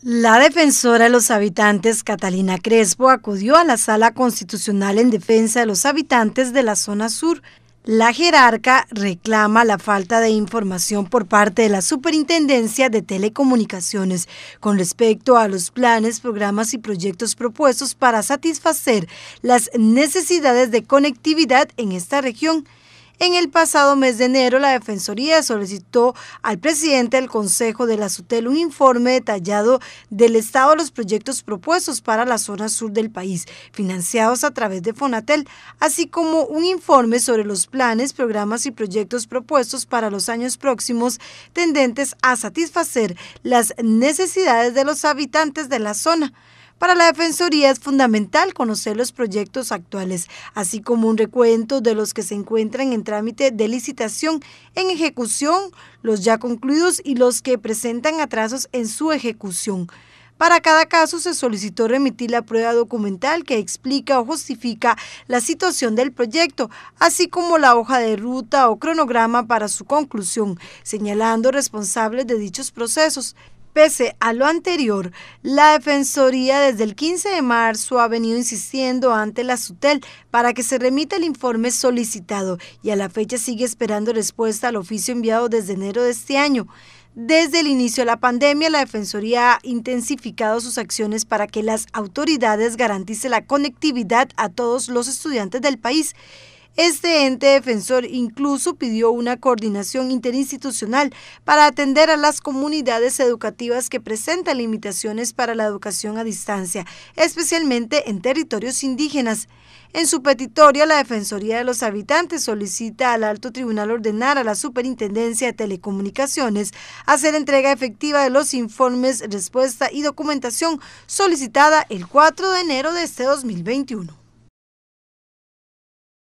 La defensora de los habitantes, Catalina Crespo, acudió a la sala constitucional en defensa de los habitantes de la zona sur. La jerarca reclama la falta de información por parte de la Superintendencia de Telecomunicaciones con respecto a los planes, programas y proyectos propuestos para satisfacer las necesidades de conectividad en esta región. En el pasado mes de enero, la Defensoría solicitó al presidente del Consejo de la SUTEL un informe detallado del estado de los proyectos propuestos para la zona sur del país, financiados a través de Fonatel, así como un informe sobre los planes, programas y proyectos propuestos para los años próximos tendentes a satisfacer las necesidades de los habitantes de la zona. Para la Defensoría es fundamental conocer los proyectos actuales, así como un recuento de los que se encuentran en trámite de licitación, en ejecución, los ya concluidos y los que presentan atrasos en su ejecución. Para cada caso se solicitó remitir la prueba documental que explica o justifica la situación del proyecto, así como la hoja de ruta o cronograma para su conclusión, señalando responsables de dichos procesos. Pese a lo anterior, la Defensoría desde el 15 de marzo ha venido insistiendo ante la SUTEL para que se remita el informe solicitado y a la fecha sigue esperando respuesta al oficio enviado desde enero de este año. Desde el inicio de la pandemia, la Defensoría ha intensificado sus acciones para que las autoridades garanticen la conectividad a todos los estudiantes del país este ente defensor incluso pidió una coordinación interinstitucional para atender a las comunidades educativas que presentan limitaciones para la educación a distancia, especialmente en territorios indígenas. En su petitoria, la Defensoría de los Habitantes solicita al alto tribunal ordenar a la Superintendencia de Telecomunicaciones hacer entrega efectiva de los informes, respuesta y documentación solicitada el 4 de enero de este 2021.